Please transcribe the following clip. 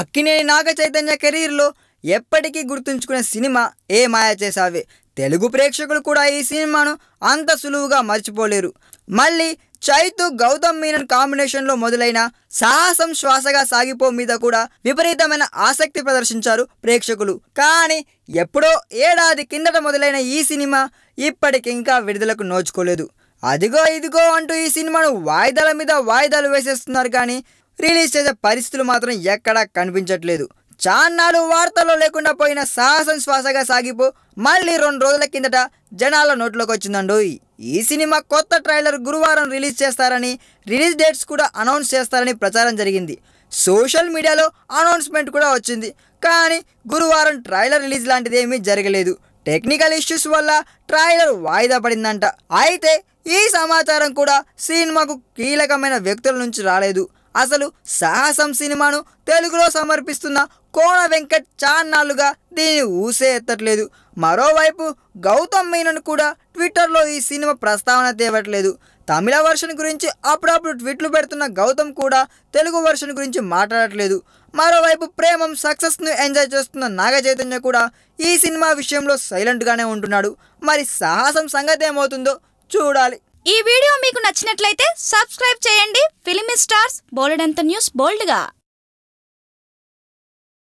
అక్కినేని నాగ చైతన్య కెరీర్లో ఎప్పటికీ గుర్తుంచుకునే సినిమా ఏ మాయ చేసావే తెలుగు ప్రేక్షకులు కూడా ఈ సినిమాను అంత సులువుగా మర్చిపోలేరు మళ్ళీ చైతు గౌతమ్ మీనన్ కాంబినేషన్లో మొదలైన సాహసం శ్వాసగా సాగిపో మీద కూడా విపరీతమైన ఆసక్తి ప్రదర్శించారు ప్రేక్షకులు కానీ ఎప్పుడో ఏడాది కిందట మొదలైన ఈ సినిమా ఇప్పటికింకా విడుదలకు నోచుకోలేదు అదిగో ఇదిగో అంటూ ఈ సినిమాను వాయిదాల మీద వాయిదాలు వేసేస్తున్నారు కానీ రిలీజ్ చేసే పరిస్థితులు మాత్రం ఎక్కడా కనిపించట్లేదు చాన్నాలు వార్తల్లో లేకుండా పోయిన సాహసం శ్వాసగా సాగిపో మళ్ళీ రెండు రోజుల కిందట జనాల నోట్లోకి వచ్చిందండు ఈ సినిమా కొత్త ట్రైలర్ గురువారం రిలీజ్ చేస్తారని రిలీజ్ డేట్స్ కూడా అనౌన్స్ చేస్తారని ప్రచారం జరిగింది సోషల్ మీడియాలో అనౌన్స్మెంట్ కూడా వచ్చింది కానీ గురువారం ట్రైలర్ రిలీజ్ లాంటిది ఏమీ జరగలేదు టెక్నికల్ ఇష్యూస్ వల్ల ట్రైలర్ వాయిదా పడిందంట అయితే ఈ సమాచారం కూడా సినిమాకు కీలకమైన వ్యక్తుల నుంచి రాలేదు అసలు సాహసం సినిమాను తెలుగులో సమర్పిస్తున్న కోణ వెంకట్ చాన్నాళ్ళుగా దీన్ని ఊసే ఎత్తట్లేదు మరోవైపు గౌతమ్ మీనన్ కూడా ట్విట్టర్లో ఈ సినిమా ప్రస్తావన తేవట్లేదు తమిళ వర్షన్ గురించి అప్పుడప్పుడు ట్వీట్లు పెడుతున్న గౌతమ్ కూడా తెలుగు వర్షన్ గురించి మాట్లాడట్లేదు మరోవైపు ప్రేమం సక్సెస్ను ఎంజాయ్ చేస్తున్న నాగ చైతన్య కూడా ఈ సినిమా విషయంలో సైలెంట్గానే ఉంటున్నాడు మరి సాహసం సంగతి ఏమవుతుందో చూడాలి ఈ వీడియో మీకు నచ్చినట్లయితే సబ్స్క్రైబ్ చేయండి ఫిలిమి స్టార్స్ బోలెడంత న్యూస్ బోల్డ్గా